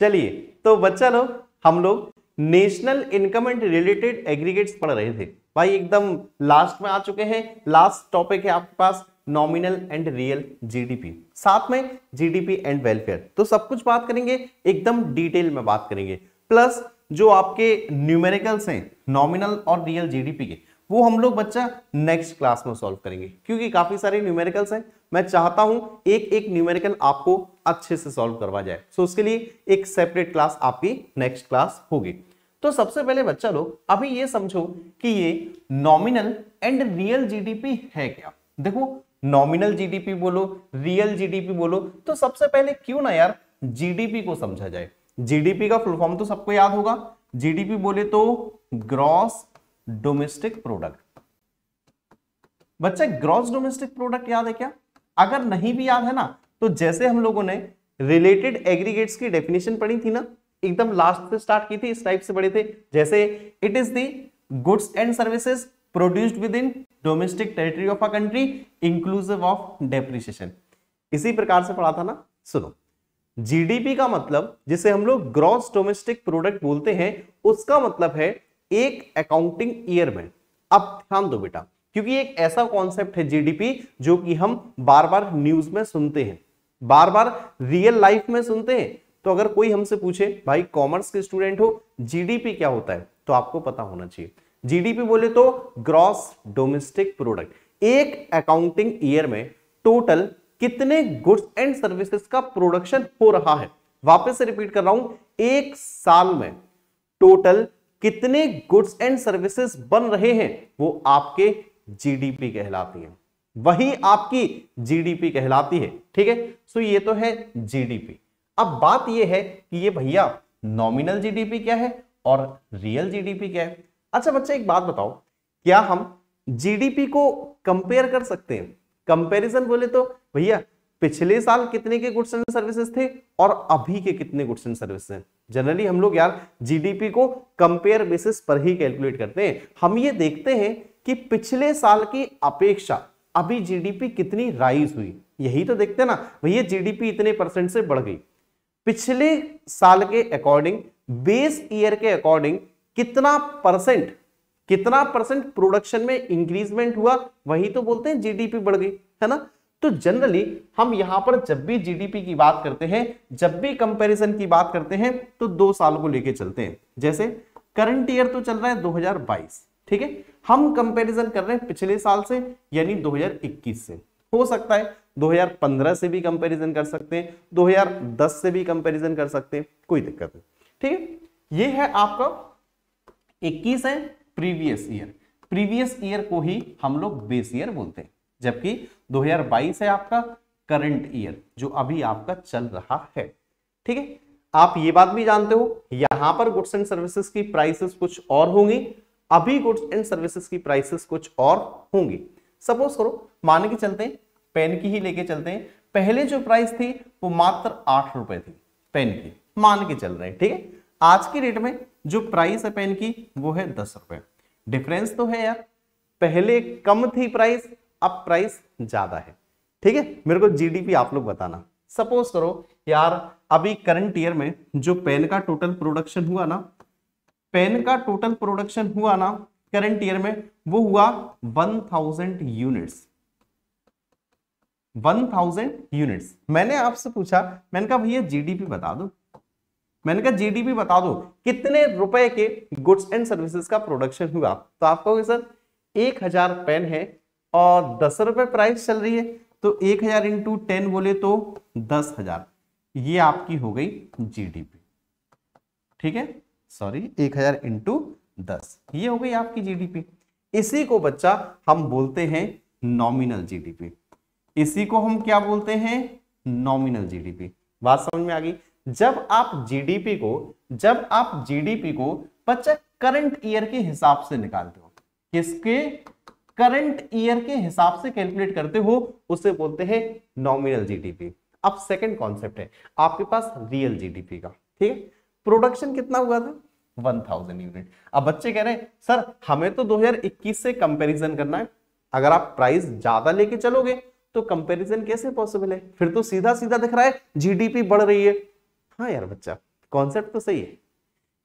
चलिए तो बच्चा लोग हम लोग national income and related aggregates पढ़ रहे थे भाई एकदम लास्ट में आ चुके हैं लास्ट टॉपिक है आपके पास नॉमिनल एंड रियल जीडीपी साथ में जीडीपी एंड वेलफेयर तो सब कुछ बात करेंगे एकदम डिटेल में बात करेंगे प्लस जो आपके न्यूमेरिकल्स हैं नॉमिनल और रियल जीडीपी के वो हम लोग बच्चा नेक्स्ट क्लास में सॉल्व करेंगे क्योंकि काफी सारे न्यूमेरिकल्स हैं मैं चाहता हूं एक एक न्यूमेरिकल आपको अच्छे से सॉल्व करवा जाए सो उसके लिए एक सेपरेट क्लास आपकी नेक्स्ट क्लास होगी तो सबसे पहले बच्चा लोग अभी ये समझो कि ये नॉमिनल एंड रियल जीडीपी है क्या देखो नॉमिनल जीडीपी बोलो रियल जीडीपी बोलो तो सबसे पहले क्यों ना यार जीडीपी को समझा जाए जीडीपी का फुल फॉर्म तो सबको याद होगा जीडीपी बोले तो ग्रॉस डोमेस्टिक प्रोडक्ट बच्चे ग्रॉस डोमेस्टिक प्रोडक्ट याद है क्या अगर नहीं भी याद है ना तो जैसे हम लोगों ने रिलेटेड एग्रीगेट्स की डेफिनेशन पढ़ी थी ना एकदम लास्ट से स्टार्ट की थी इस टाइप से पढ़े थे जैसे it is the goods and services produced within domestic territory of a country inclusive of depreciation इसी प्रकार से पढ़ा था ना सुनो जीडीपी का मतलब जिसे हम लोग ग्रॉस डोमेस्टिक प्रोडक्ट बोलते हैं उसका मतलब है एक अकाउंटिंग ईयर में अब ध्यान दो बेटा क्योंकि एक ऐसा कॉन्सेप्ट है जीडीपी जो कि हम बार बार न्यूज में सुनते हैं बार बार रियल लाइफ में सुनते हैं तो अगर कोई हमसे पूछे भाई कॉमर्स के स्टूडेंट हो जीडीपी क्या होता है तो आपको पता होना चाहिए जीडीपी बोले तो ग्रॉस डोमेस्टिक प्रोडक्ट एक अकाउंटिंग ईयर में टोटल कितने गुड्स एंड सर्विसेज का प्रोडक्शन हो रहा है वापस से रिपीट कर रहा हूं एक साल में टोटल कितने गुड्स एंड सर्विसेज बन रहे हैं वो आपके जीडीपी कहलाती है वही आपकी जीडीपी कहलाती है ठीक है सो ये तो है जीडीपी अब बात ये है कि ये भैया नॉमिनल जीडीपी क्या है और रियल जीडीपी क्या है अच्छा बच्चा एक बात बताओ क्या हम जीडीपी को कंपेयर कर सकते हैं कंपैरिजन बोले तो भैया पिछले साल कितने के गुड्स एंड सर्विसेज थे और अभी के कितने गुड्स एंड सर्विसेज हैं जनरली हम लोग यार जीडीपी को कंपेयर बेसिस पर ही कैलकुलेट करते हैं हम ये देखते हैं कि पिछले साल की अपेक्षा अभी जीडीपी कितनी राइज हुई यही तो देखते ना भैया जीडीपी इतने परसेंट से बढ़ गई पिछले साल के अकॉर्डिंग बेस ईयर के अकॉर्डिंग कितना परसेंट कितना परसेंट प्रोडक्शन में इंक्रीजमेंट हुआ वही तो बोलते हैं जीडीपी बढ़ गई है ना तो जनरली हम यहां पर जब भी जीडीपी की बात करते हैं जब भी कंपैरिजन की बात करते हैं तो दो साल को लेके चलते हैं जैसे करंट ईयर तो चल रहा है 2022 ठीक है हम कंपैरिजन कर रहे हैं पिछले साल से यानी 2021 से हो सकता है 2015 से भी कंपैरिजन कर सकते हैं 2010 से भी कंपैरिजन कर सकते हैं कोई दिक्कत नहीं ठीक है ये है आपका इक्कीस है प्रीवियस ईयर प्रीवियस ईयर को ही हम लोग बेस ईयर बोलते हैं जबकि 2022 है आपका करंट ईयर जो अभी आपका चल रहा है ठीक है आप ये बात भी जानते हो यहां पर गुड्स एंड सर्विसेज की प्राइसेस कुछ और होंगी अभी गुड्स एंड सर्विसेज की प्राइसेस कुछ और होंगी सपोज करो मान के चलते हैं पेन की ही लेके चलते हैं पहले जो प्राइस थी वो मात्र आठ रुपए थी पेन की मान के चल रहे हैं ठीक है आज की डेट में जो प्राइस है पेन की वो है दस रुपए डिफरेंस तो है यार पहले कम थी प्राइस अब प्राइस ज्यादा है ठीक है मेरे को जीडीपी आप लोग बताना सपोज करो यार अभी करंट ईयर में जो पेन का टोटल प्रोडक्शन हुआ ना पेन का टोटल प्रोडक्शन हुआ ना करंट ईयर में वो हुआ 1000 यूनिट्स 1000 यूनिट्स मैंने आपसे पूछा मैंने कहा भैया जीडीपी बता दो मैंने कहा जीडीपी बता दो कितने रुपए के गुड्स एंड सर्विसेज का प्रोडक्शन हुआ तो आप कहोगे सर एक हजार पेन है और दस रुपये प्राइस चल रही है तो एक हजार इंटू टेन बोले तो दस हजार ये आपकी हो गई जीडीपी ठीक है सॉरी एक हजार इंटू दस ये हो गई आपकी जीडीपी इसी को बच्चा हम बोलते हैं नॉमिनल जीडीपी इसी को हम क्या बोलते हैं नॉमिनल जीडीपी बात समझ में आ गई जब आप जीडीपी को जब आप जीडीपी को बच्चा करंट ईयर के हिसाब से निकालते हो किसके करंट ईयर के हिसाब से कैलकुलेट करते हो उसे बोलते हैं नॉमिनल जीडीपी अब सेकंड कॉन्सेप्ट है आपके पास रियल जीडीपी का ठीक है प्रोडक्शन कितना हुआ था 1000 यूनिट अब बच्चे कह रहे हैं सर हमें तो 2021 से कंपैरिजन करना है अगर आप प्राइस ज्यादा लेके चलोगे तो कंपैरिजन कैसे पॉसिबल है फिर तो सीधा सीधा दिख रहा है जीडीपी बढ़ रही है हाँ यार बच्चा कॉन्सेप्ट तो सही है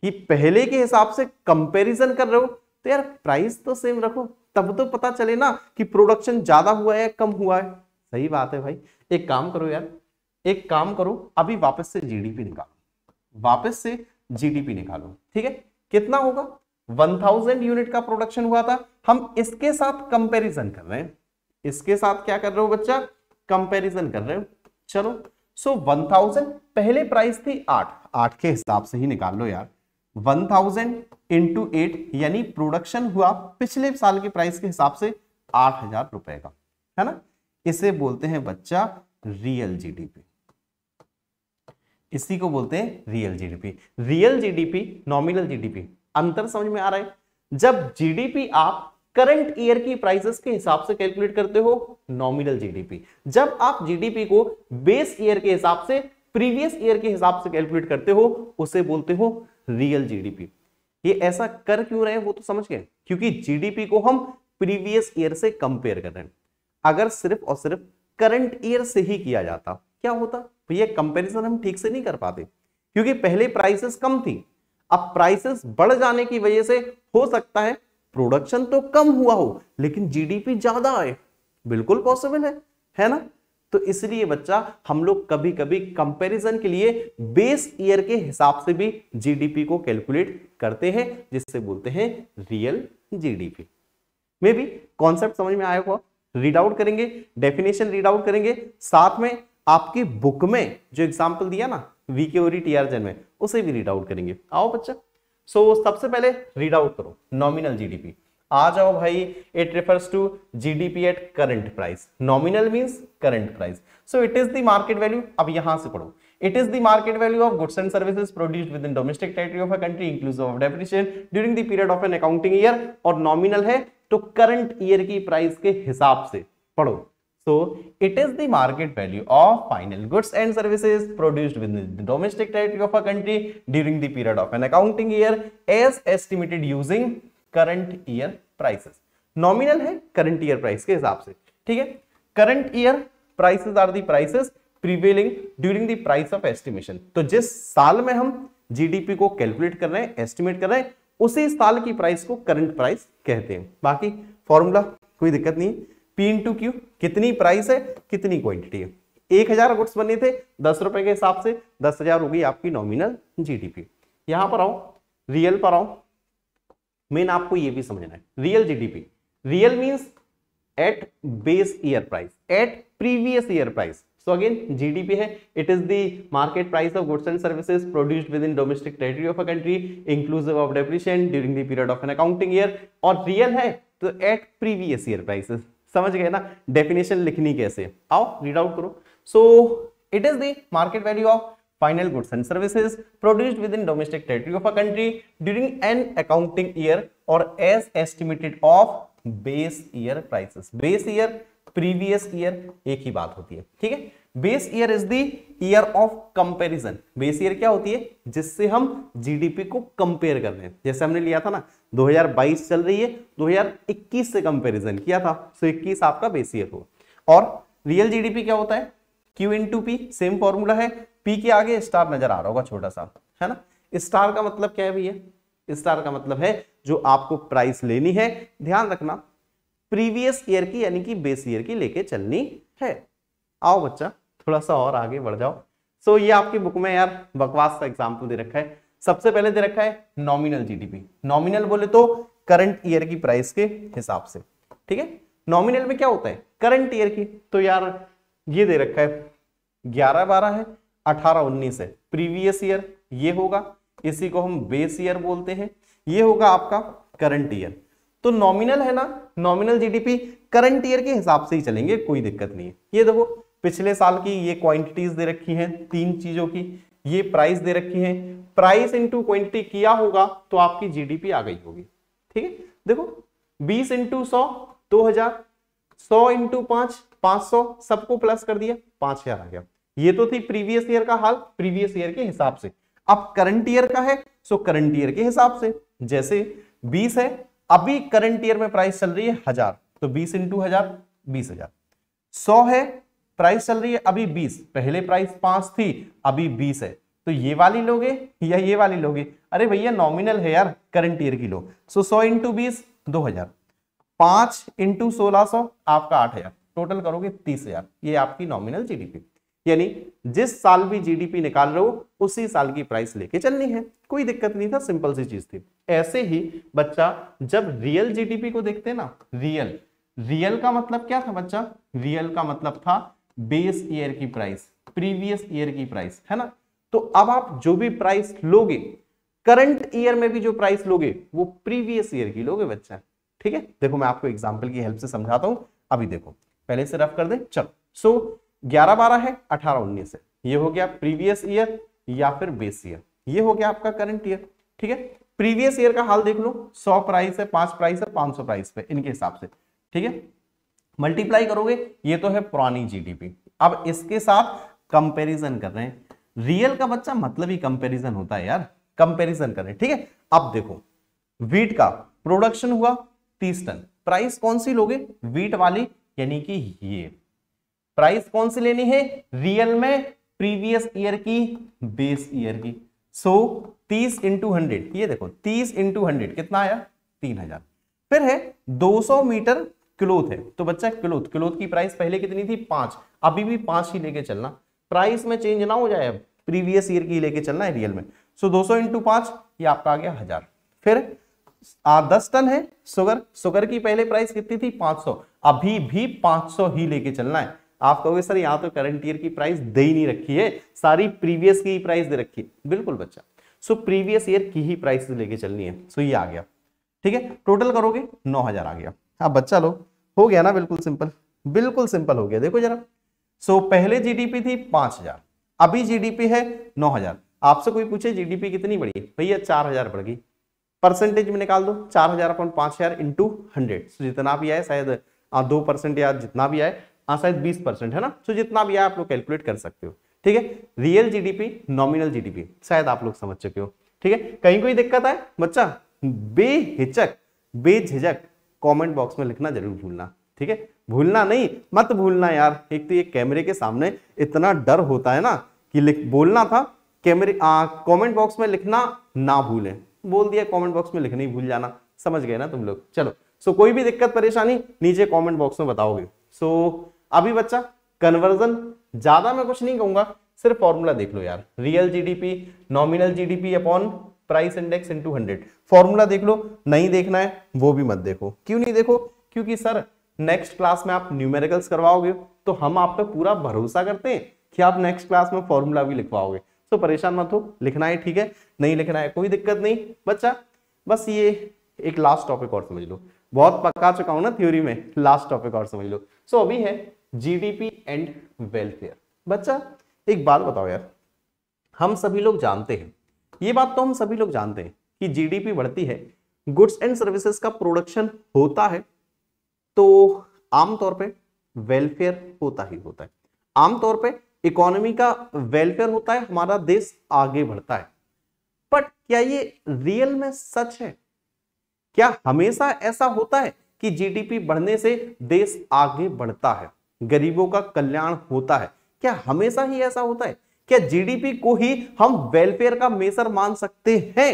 कि पहले के हिसाब से कंपेरिजन कर रहे हो तो यार प्राइस तो सेम रखो तब तो पता चले ना कि प्रोडक्शन ज्यादा हुआ है कम हुआ है सही बात है भाई एक काम करो यार एक काम करो अभी वापस से जीडीपी निकालो वापस से जीडीपी निकालो ठीक है कितना होगा 1000 यूनिट का प्रोडक्शन हुआ था हम इसके साथ कंपैरिजन कर रहे हैं इसके साथ क्या कर रहे हो बच्चा कंपैरिजन कर रहे हो चलो सो so, 1000 पहले प्राइस थी आठ आठ के हिसाब से ही निकाल लो यार वन थाउजेंड इंटू एट यानी प्रोडक्शन हुआ पिछले साल के प्राइस के हिसाब से आठ हजार रुपए का है ना इसे बोलते हैं बच्चा रियल जीडीपी इसी को बोलते हैं real GDP real GDP nominal GDP अंतर समझ में आ रहा है जब जीडीपी आप करंट ईयर की प्राइसेस के हिसाब से कैलकुलेट करते हो नॉमिनल जीडीपी जब आप जीडीपी को बेस ईयर के हिसाब से प्रीवियस ईयर के हिसाब से कैलकुलेट करते हो उसे बोलते हो रियल जीडीपी ये ऐसा कर क्यों रहे हैं वो तो समझ गए क्योंकि जीडीपी को हम प्रीवियस ईयर से कंपेयर कर रहे हैं अगर सिर्फ और सिर्फ करंट ईयर से ही किया जाता क्या होता भैया तो कंपेरिजन हम ठीक से नहीं कर पाते क्योंकि पहले प्राइसेस कम थी अब प्राइसेस बढ़ जाने की वजह से हो सकता है प्रोडक्शन तो कम हुआ हो लेकिन जीडीपी ज्यादा आए बिल्कुल पॉसिबल है है ना तो इसलिए बच्चा हम लोग कभी कभी कंपैरिजन के लिए बेस ईयर के हिसाब से भी जीडीपी को कैलकुलेट करते हैं जिससे बोलते हैं real GDP may be concept समझ में आया हुआ रीड आउट करेंगे डेफिनेशन रीड आउट करेंगे साथ में आपकी बुक में जो एग्जाम्पल दिया ना वीके ओरी आर जन में उसे भी रीड आउट करेंगे आओ बच्चा सो so, सबसे पहले रीड आउट करो नॉमिनल जीडीपी आ जाओ भाई it refers to G D P at current price nominal means current price so it is the market value अब यहां से पढ़ो it is the value of goods and service produce within domestic territory of a country inclusive of depreciation during the period of an accounting year और nominal है तो current year की price के हिसाब से पढ़ो so it is the market value of final goods and services produced within domestic territory of a country during the period of an accounting year as estimated using current year prices nominal है current year price के हिसाब से ठीक है current year prices are the prices prevailing during the price of estimation तो जिस साल में हम जीडीपी को कैलकुलेट कर रहे हैं एस्टिमेट कर रहे हैं उसी साल की प्राइस को करंट प्राइस कहते हैं बाकी फॉर्मूला कोई दिक्कत नहीं है पी इंटू क्यू कितनी प्राइस है कितनी क्वांटिटी है एक हजार गुड्स बने थे दस रुपए के हिसाब से दस हजार हो गई आपकी नॉमिनल जीडीपी यहां पर आओ रियल पर आओ मेन आपको ये भी समझना है real GDP real means at base year price at previous year price so again GDP है it is the market price of goods and services produced within domestic territory of a country inclusive of depreciation during the period of an accounting year और real है तो eight previous year prices समझ गए ना definition लिखनी कैसे आओ read out करो so it is the market value of final goods and services produced within domestic territory of a country during an accounting year or as estimated of base year prices base year previous year एक ही बात होती है ठीक है base year is the year of comparison base year क्या होती है जिससे हम जीडीपी को कंपेयर कर रहे हैं जैसे हमने लिया था ना 2022 चल रही है 2021 से कंपैरिजन किया था सो so 21 आपका बेस ईयर हो और रियल जीडीपी क्या होता है Q into P same formula है पी के आगे स्टार नजर आ रहा होगा छोटा सा है ना स्टार का मतलब क्या है भैया स्टार का मतलब है जो आपको प्राइस लेनी है ध्यान रखना प्रीवियस ईयर की यानी कि बेस ईयर की लेके चलनी है आओ बच्चा थोड़ा सा और आगे बढ़ जाओ सो so, ये आपकी बुक में यार बकवास का एग्जाम्पल दे रखा है सबसे पहले दे रखा है नॉमिनल जीडीपी नॉमिनल बोले तो करंट ईयर की प्राइस के हिसाब से ठीक है नॉमिनल में क्या होता है करंट ईयर की तो यार ये दे रखा है ग्यारह बारह है अठारह उन्नीस है प्रीवियस ईयर ये होगा इसी को हम बेस ईयर बोलते हैं ये होगा आपका करंट ईयर तो नॉमिनल है ना नॉमिनल जीडीपी करंट ईयर के हिसाब से ही चलेंगे कोई दिक्कत नहीं है ये देखो पिछले साल की ये क्वांटिटीज दे रखी हैं तीन चीजों की ये प्राइस दे रखी है प्राइस इंटू क्वांटिटी किया होगा तो आपकी जीडीपी आ गई होगी ठीक है देखो 20 इंटू सौ दो हजार सौ इंटू पांच पांच सौ सबको प्लस कर दिया पांच हजार आ गया ये तो थी प्रीवियस ईयर का हाल प्रीवियस ईयर के हिसाब से अब करंट ईयर का है सो करंट ईयर के हिसाब से जैसे बीस है अभी करंट ईयर में प्राइस चल रही है हजार तो बीस इंटू हजार बीस हजार सौ है प्राइस चल रही है अभी बीस पहले प्राइस पांच थी अभी बीस है तो ये वाली लोगे या ये वाली लोगे अरे भैया नॉमिनल है यार करंट ईयर की लो सो सौ इंटू बीस दो हजार पांच इंटू सोलह सौ आपका आठ हजार टोटल करोगे तीस हजार ये आपकी नॉमिनल जीडीपी यानी जिस साल भी जीडीपी निकाल रहे हो उसी साल की प्राइस लेके चलनी है कोई दिक्कत नहीं था सिंपल सी चीज थी ऐसे ही बच्चा जब रियल जीडीपी को देखते ना रियल रियल का मतलब क्या था बच्चा रियल का मतलब था बेस ईयर की प्राइस प्रीवियस ईयर की प्राइस है ना तो अब आप जो भी प्राइस लोगे करंट ईयर में भी जो प्राइस लोगे वो प्रीवियस ईयर की लोगे बच्चा ठीक है देखो मैं आपको एग्जाम्पल की हेल्प से समझाता हूं अभी देखो पहले से रफ कर दे चलो सो so, ग्यारह बारह है अठारह उन्नीस है ये हो गया प्रीवियस ईयर या फिर बेस ईयर ये हो गया आपका करंट ईयर ठीक है प्रीवियस ईयर का हाल देख लो सौ प्राइस है पांच प्राइस है पांच सौ प्राइस पे इनके हिसाब से ठीक है मल्टीप्लाई करोगे ये तो है पुरानी जीडीपी अब इसके साथ कंपैरिजन कर रहे हैं रियल का बच्चा मतलब ही कंपैरिजन होता है यार कंपैरिजन कर रहे ठीक है अब देखो वीट का प्रोडक्शन हुआ तीस टन प्राइस कौन सी लोगे वीट वाली यानी कि ये प्राइस कौन सी लेनी है रियल में प्रीवियस ईयर की बेस ईयर की सो तीस इंटू हंड्रेड ये देखो तीस इंटू हंड्रेड कितना आया तीन हजार फिर है दो सौ मीटर क्लोथ है तो बच्चा क्लोथ क्लोथ की प्राइस पहले कितनी थी पांच अभी भी पांच ही लेके चलना प्राइस में चेंज ना हो जाए प्रीवियस ईयर की लेके चलना है रियल में सो दो सौ इंटू पांच ये आपका आ गया हजार फिर आ, दस टन है सुगर सुगर की पहले प्राइस कितनी थी 500 अभी भी 500 ही लेके चलना है आप कहोगे सर यहाँ तो करंट ईयर की प्राइस दे ही नहीं रखी है सारी प्रीवियस की ही प्राइस दे रखी है बिल्कुल बच्चा सो प्रीवियस ईयर की ही प्राइस तो लेके चलनी है सो ये आ गया ठीक है टोटल करोगे नौ हजार आ गया आप हाँ, बच्चा लो हो गया ना बिल्कुल सिंपल बिल्कुल सिंपल हो गया देखो जरा सो पहले जीडीपी थी पांच हजार अभी जीडीपी है नौ हजार आपसे कोई पूछे जीडीपी कितनी बढ़ी भैया चार हजार बढ़ गई परसेंटेज में निकाल दो चार हजार अपन पांच हजार इंटू हंड्रेड जितना भी आए शायद हाँ, दो परसेंट या जितना भी आए हाँ शायद बीस परसेंट है ना तो जितना भी आप लोग कैलकुलेट कर सकते हो ठीक है रियल जीडीपी नॉमिनल जीडीपी शायद आप लोग समझ चुके हो ठीक है कहीं कोई दिक्कत आए बच्चा बेहिचक बेझिझक कमेंट बॉक्स में लिखना जरूर भूलना ठीक है भूलना नहीं मत भूलना यार एक तो ये कैमरे के सामने इतना डर होता है ना कि लिख बोलना था कैमरे कॉमेंट बॉक्स में लिखना ना भूलें बोल दिया कमेंट बॉक्स में लिखना ही भूल जाना समझ गए ना तुम लोग चलो सो कोई भी दिक्कत परेशानी नीचे कमेंट बॉक्स में बताओगे सो अभी बच्चा कन्वर्जन ज्यादा मैं कुछ नहीं कहूंगा सिर्फ फॉर्मूला देख लो यार real GDP nominal GDP upon price index into hundred formula देख लो नहीं देखना है वो भी मत देखो क्यों नहीं देखो क्योंकि सर नेक्स्ट क्लास में आप न्यूमेरिकल्स करवाओगे तो हम आप पे पूरा भरोसा करते हैं कि आप नेक्स्ट क्लास में फॉर्मूला भी लिखवाओगे तो परेशान मत हो लिखना है ठीक है नहीं लिखना है कोई दिक्कत नहीं बच्चा बस ये एक लास्ट टॉपिक और समझ लो बहुत पक्का चुका हूं ना थ्योरी में लास्ट टॉपिक और समझ लो सो अभी है जीडीपी एंड वेलफेयर बच्चा एक बात बताओ यार हम सभी लोग जानते हैं ये बात तो हम सभी लोग जानते हैं कि जीडीपी बढ़ती है गुड्स एंड सर्विसेज का प्रोडक्शन होता है तो आमतौर पे वेलफेयर होता ही होता है आमतौर पे इकोनॉमी का वेलफेयर होता है हमारा देश आगे बढ़ता है बट क्या ये रियल में सच है क्या हमेशा ऐसा होता है कि जीडीपी बढ़ने से देश आगे बढ़ता है गरीबों का कल्याण होता है क्या हमेशा ही ऐसा होता है क्या जीडीपी को ही हम वेलफेयर का मेसर मान सकते हैं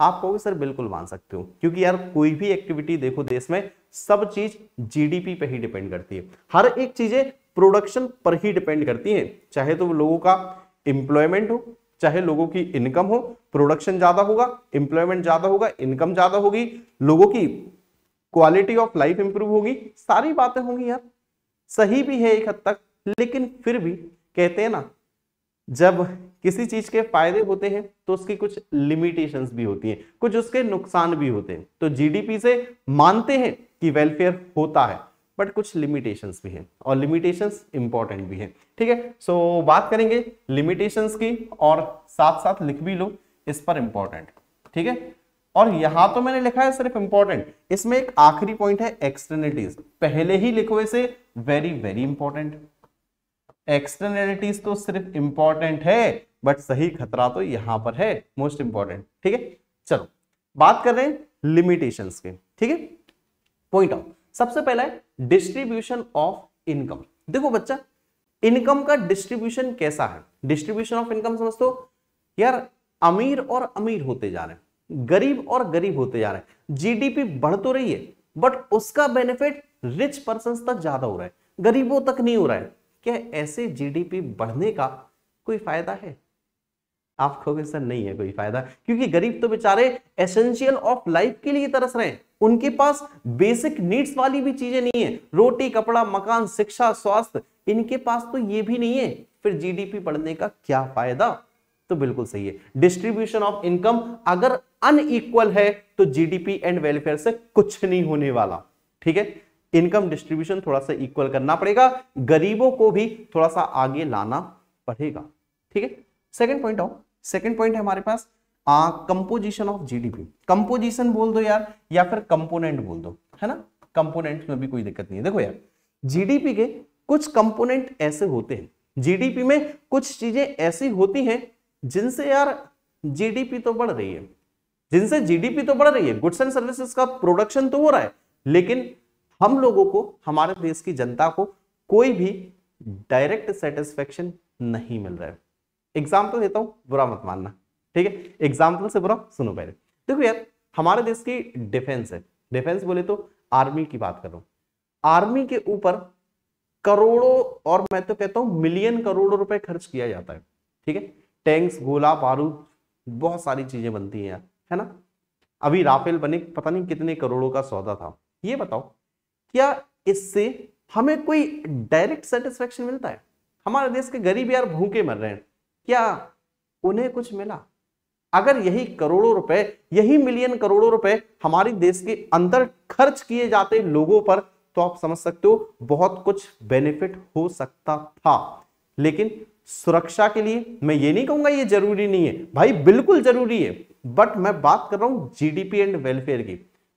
आप कहोगे सर बिल्कुल मान सकते हो क्योंकि यार कोई भी एक्टिविटी देखो देश में सब चीज जीडीपी पर ही डिपेंड करती है हर एक चीजें प्रोडक्शन पर ही डिपेंड करती है चाहे तो लोगों का एम्प्लॉयमेंट हो चाहे लोगों की इनकम हो प्रोडक्शन ज्यादा होगा एम्प्लॉयमेंट ज्यादा होगा इनकम ज्यादा होगी लोगों की क्वालिटी ऑफ लाइफ इंप्रूव होगी सारी बातें होंगी यार सही भी है एक हद तक लेकिन फिर भी कहते हैं ना जब किसी चीज के फायदे होते हैं तो उसकी कुछ लिमिटेशंस भी होती हैं कुछ उसके नुकसान भी होते हैं तो जीडीपी से मानते हैं कि वेलफेयर होता है बट कुछ लिमिटेशंस भी हैं और लिमिटेशंस इंपॉर्टेंट भी हैं ठीक है सो so, बात करेंगे लिमिटेशंस की और साथ साथ लिख भी लो इस पर इंपॉर्टेंट ठीक है और यहां तो मैंने लिखा है सिर्फ इंपॉर्टेंट इसमें एक आखिरी पॉइंट है एक्सटर्नलिटीज पहले ही लिखो इसे वेरी वेरी इंपॉर्टेंट एक्सटर्नलिटीज तो सिर्फ इंपॉर्टेंट है बट सही खतरा तो यहां पर है मोस्ट इंपॉर्टेंट ठीक है चलो बात कर रहे हैं लिमिटेशन के ठीक है पॉइंट आउट सबसे पहला है डिस्ट्रीब्यूशन ऑफ इनकम देखो बच्चा इनकम का डिस्ट्रीब्यूशन कैसा है डिस्ट्रीब्यूशन ऑफ इनकम समझ दो तो, यार अमीर और अमीर होते जा रहे हैं गरीब और गरीब होते जा रहे हैं जीडीपी बढ़ तो रही है बट उसका बेनिफिट रिच पर्सन तक ज्यादा हो रहा है गरीबों तक नहीं हो रहा है क्या ऐसे जीडीपी बढ़ने का कोई फायदा है आप कहोगे सर नहीं है कोई फायदा क्योंकि गरीब तो बेचारे एसेंशियल ऑफ लाइफ के लिए तरस रहे हैं उनके पास बेसिक नीड्स वाली भी चीजें नहीं है रोटी कपड़ा मकान शिक्षा स्वास्थ्य इनके पास तो ये भी नहीं है फिर जीडीपी बढ़ने का क्या फायदा तो बिल्कुल सही है डिस्ट्रीब्यूशन ऑफ इनकम अगर अनईक्वल है तो जीडीपी एंड वेलफेयर से कुछ नहीं होने वाला ठीक है इनकम डिस्ट्रीब्यूशन थोड़ा सा इक्वल करना पड़ेगा गरीबों को भी थोड़ा सा आगे लाना पड़ेगा ठीक है सेकंड पॉइंट आओ सेकंड पॉइंट है हमारे पास कंपोजिशन ऑफ जीडीपी कंपोजिशन बोल दो यार या फिर कंपोनेंट बोल दो है ना कंपोनेंट में भी कोई दिक्कत नहीं है देखो यार जीडीपी के कुछ कंपोनेंट ऐसे होते हैं जीडीपी में कुछ चीजें ऐसी होती हैं जिनसे यार जीडीपी तो बढ़ रही है जिनसे जीडीपी तो बढ़ रही है गुड्स एंड सर्विसेज का प्रोडक्शन तो हो रहा है लेकिन हम लोगों को हमारे देश की जनता को कोई भी डायरेक्ट सेटिस्फेक्शन नहीं मिल रहा है एग्जाम्पल देता हूं बुरा मत मानना ठीक है एग्जाम्पल से बुरा सुनो पहले देखो यार हमारे देश की डिफेंस है डिफेंस बोले तो आर्मी की बात करो आर्मी के ऊपर करोड़ों और मैं तो कहता हूं मिलियन करोड़ों रुपए खर्च किया जाता है ठीक है टैंक्स गोला बारूद बहुत सारी चीजें बनती हैं है ना अभी हम्म। राफेल बने पता नहीं कितने करोड़ों का सौदा था ये बताओ क्या इससे हमें कोई डायरेक्ट सेटिस्फेक्शन मिलता है हमारे देश के गरीब यार भूखे मर रहे हैं क्या उन्हें कुछ मिला अगर यही करोड़ों रुपए यही मिलियन करोड़ों रुपए हमारे देश के अंदर खर्च किए जाते लोगों पर तो आप समझ सकते हो बहुत कुछ बेनिफिट हो सकता था लेकिन सुरक्षा के लिए मैं ये नहीं कहूंगा ये जरूरी नहीं है भाई बिल्कुल जरूरी है बट मैं बात कर रहा हूं जीडीपी एंड वेलफेयर की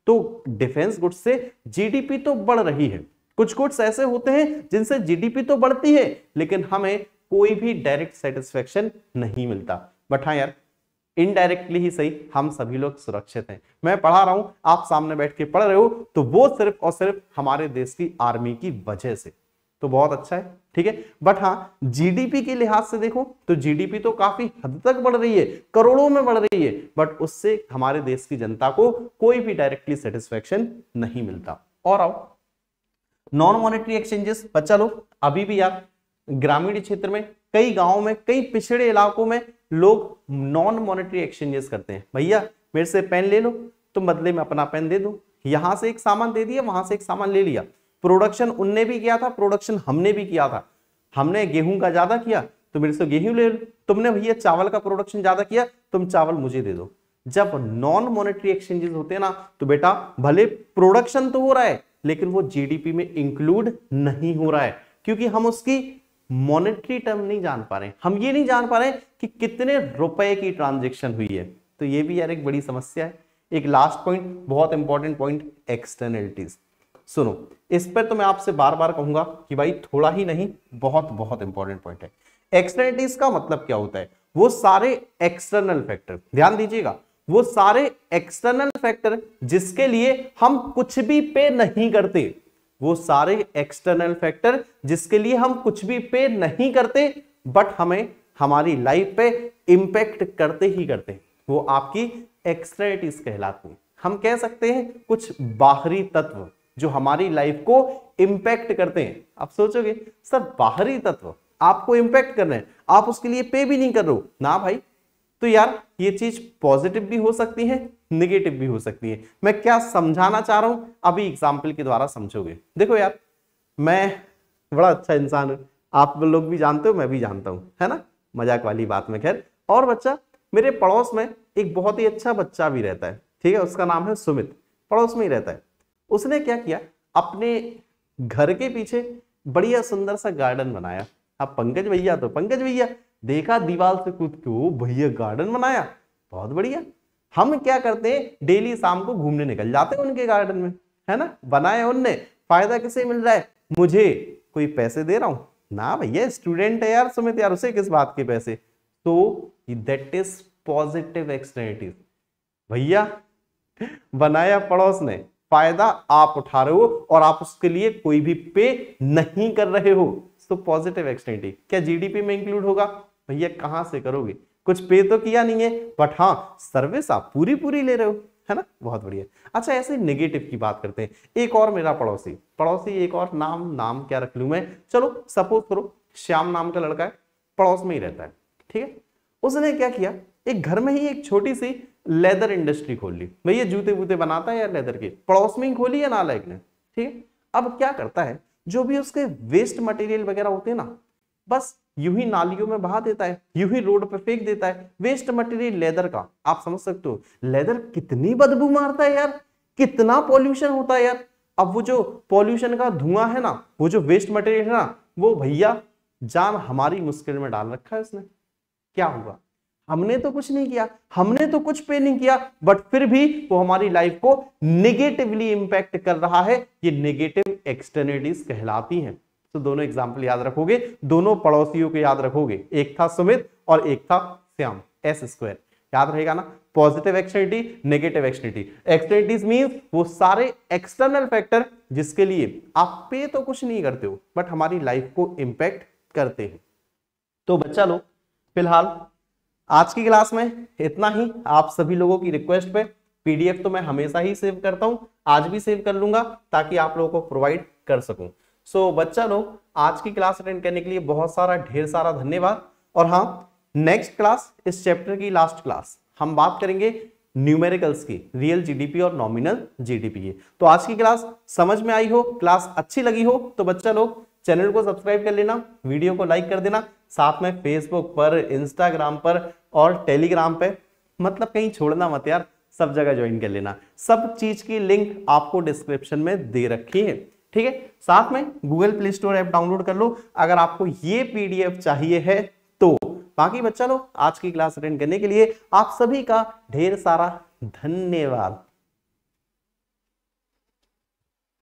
तो डिफेंस गुड्स से जीडीपी तो बढ़ रही है कुछ गुड्स ऐसे होते हैं जिनसे जीडीपी तो बढ़ती है लेकिन हमें कोई भी डायरेक्ट सेटिस्फेक्शन नहीं मिलता बट हाँ यार इनडायरेक्टली ही सही हम सभी लोग सुरक्षित हैं मैं पढ़ा रहा हूं आप सामने बैठ के पढ़ रहे हो तो वो सिर्फ और सिर्फ हमारे देश की आर्मी की वजह से तो बहुत अच्छा है ठीक है बट हाँ जीडीपी के लिहाज से देखो तो जीडीपी तो काफी हद तक बढ़ रही है करोड़ों में बढ़ रही है बट उससे हमारे देश की जनता को कोई भी डायरेक्टली सेटिस्फेक्शन नहीं मिलता और आओ नॉन मॉनेटरी एक्सचेंजेस बच्चा लोग अभी भी यार ग्रामीण क्षेत्र में कई गांवों में कई पिछड़े इलाकों में लोग नॉन मॉनेटरी एक्सचेंजेस करते हैं भैया मेरे से पेन ले लो तो बदले में अपना पेन दे दो यहां से एक सामान दे दिया वहां से एक सामान ले लिया प्रोडक्शन उनने भी किया था प्रोडक्शन हमने भी किया था हमने गेहूं का ज्यादा किया तो मेरे से गेहूं ले लो तुमने भैया चावल का प्रोडक्शन ज्यादा किया तुम चावल मुझे दे दो जब नॉन मॉनेटरी एक्सचेंजेस होते हैं ना तो बेटा भले प्रोडक्शन तो हो रहा है लेकिन वो जीडीपी में इंक्लूड नहीं हो रहा है क्योंकि हम उसकी मॉनेटरी टर्म नहीं जान पा रहे हम ये नहीं जान पा रहे कि कितने रुपए की ट्रांजेक्शन हुई है तो ये भी यार एक बड़ी समस्या है एक लास्ट पॉइंट बहुत इंपॉर्टेंट पॉइंट एक्सटर्नलिटीज सुनो इस पर तो मैं आपसे बार बार कहूंगा कि भाई थोड़ा ही नहीं बहुत बहुत इंपॉर्टेंट पॉइंट है एक्सटर्निटीज का मतलब क्या होता है वो सारे एक्सटर्नल फैक्टर ध्यान दीजिएगा वो सारे एक्सटर्नल फैक्टर जिसके लिए हम कुछ भी पे नहीं करते वो सारे एक्सटर्नल फैक्टर जिसके लिए हम कुछ भी पे नहीं करते बट हमें हमारी लाइफ पे इंपैक्ट करते ही करते वो आपकी एक्सटर्निटीज कहलाती हम कह सकते हैं कुछ बाहरी तत्व जो हमारी लाइफ को इम्पैक्ट करते हैं आप सोचोगे सर बाहरी तत्व आपको इंपैक्ट कर रहे हैं आप उसके लिए पे भी नहीं कर रहे हो ना भाई तो यार ये चीज पॉजिटिव भी हो सकती है निगेटिव भी हो सकती है मैं क्या समझाना चाह रहा हूं अभी एग्जाम्पल के द्वारा समझोगे देखो यार मैं बड़ा अच्छा इंसान आप लोग भी जानते हो मैं भी जानता हूँ है ना मजाक वाली बात में खैर और बच्चा मेरे पड़ोस में एक बहुत ही अच्छा बच्चा भी रहता है ठीक है उसका नाम है सुमित पड़ोस में ही रहता है उसने क्या किया अपने घर के पीछे बढ़िया सुंदर सा गार्डन बनाया अब हाँ, पंकज भैया तो पंकज भैया देखा दीवार से कूद के वो भैया गार्डन बनाया बहुत बढ़िया हम क्या करते हैं डेली शाम को घूमने निकल जाते हैं उनके गार्डन में है ना बनाया उनने फायदा किसे मिल रहा है मुझे कोई पैसे दे रहा हूं ना भैया स्टूडेंट है यार सुमित यार उसे किस बात के पैसे तो दैट इज पॉजिटिव एक्सटर्निटीज भैया बनाया पड़ोस ने फायदा आप उठा रहे हो और आप उसके लिए कोई भी पे नहीं कर रहे हो तो पॉजिटिव एक्सटर्निटी क्या जीडीपी में इंक्लूड होगा भैया कहां से करोगे कुछ पे तो किया नहीं है बट हाँ सर्विस आप पूरी पूरी ले रहे हो है ना बहुत बढ़िया अच्छा ऐसे नेगेटिव की बात करते हैं एक और मेरा पड़ोसी पड़ोसी एक और नाम नाम क्या रख लू मैं चलो सपोज करो श्याम नाम का लड़का है पड़ोस में ही रहता है ठीक है उसने क्या किया एक घर में ही एक छोटी सी लेदर इंडस्ट्री खोल ली भैया जूते वूते बनाता है यार लेदर के पड़ोस में ही खोली है नालायक ने ठीक है अब क्या करता है जो भी उसके वेस्ट मटेरियल वगैरह होते हैं ना बस यूं ही नालियों में बहा देता है यूं ही रोड पे फेंक देता है वेस्ट मटेरियल लेदर का आप समझ सकते हो लेदर कितनी बदबू मारता है यार कितना पॉल्यूशन होता है यार अब वो जो पॉल्यूशन का धुआं है ना वो जो वेस्ट मटेरियल है ना वो भैया जान हमारी मुश्किल में डाल रखा है उसने क्या हुआ हमने तो कुछ नहीं किया हमने तो कुछ पे नहीं किया बट फिर भी वो हमारी लाइफ को निगेटिवली इंपैक्ट कर रहा है ये निगेटिव एक्सटर्निटीज कहलाती हैं तो दोनों एग्जाम्पल याद रखोगे दोनों पड़ोसियों को याद रखोगे एक था सुमित और एक था श्याम एस स्क्वायर याद रहेगा ना positive externality negative externality externalities mean वो सारे एक्सटर्नल फैक्टर जिसके लिए आप पे तो कुछ नहीं करते हो बट हमारी लाइफ को इम्पैक्ट करते हैं तो बच्चा लोग फिलहाल आज की क्लास में इतना ही आप सभी लोगों की रिक्वेस्ट पे पीडीएफ तो मैं हमेशा ही सेव करता हूँ आज भी सेव कर लूंगा ताकि आप लोगों को प्रोवाइड कर सकूं सो so, बच्चा लोग आज की क्लास अटेंड करने के लिए बहुत सारा ढेर सारा धन्यवाद और हाँ नेक्स्ट क्लास इस चैप्टर की लास्ट क्लास हम बात करेंगे न्यूमेरिकल्स की रियल जीडीपी और नॉमिनल जीडीपी की तो आज की क्लास समझ में आई हो क्लास अच्छी लगी हो तो बच्चा लोग चैनल को सब्सक्राइब कर लेना वीडियो को लाइक कर देना साथ में फेसबुक पर इंस्टाग्राम पर और टेलीग्राम पे मतलब कहीं छोड़ना मत यार सब जगह ज्वाइन कर लेना सब चीज की लिंक आपको डिस्क्रिप्शन में दे रखी है ठीक है साथ में Google Play Store app download कर लो अगर आपको ये पीडीएफ चाहिए है तो बाकी बच्चा लो आज की क्लास अटेंड करने के लिए आप सभी का ढेर सारा धन्यवाद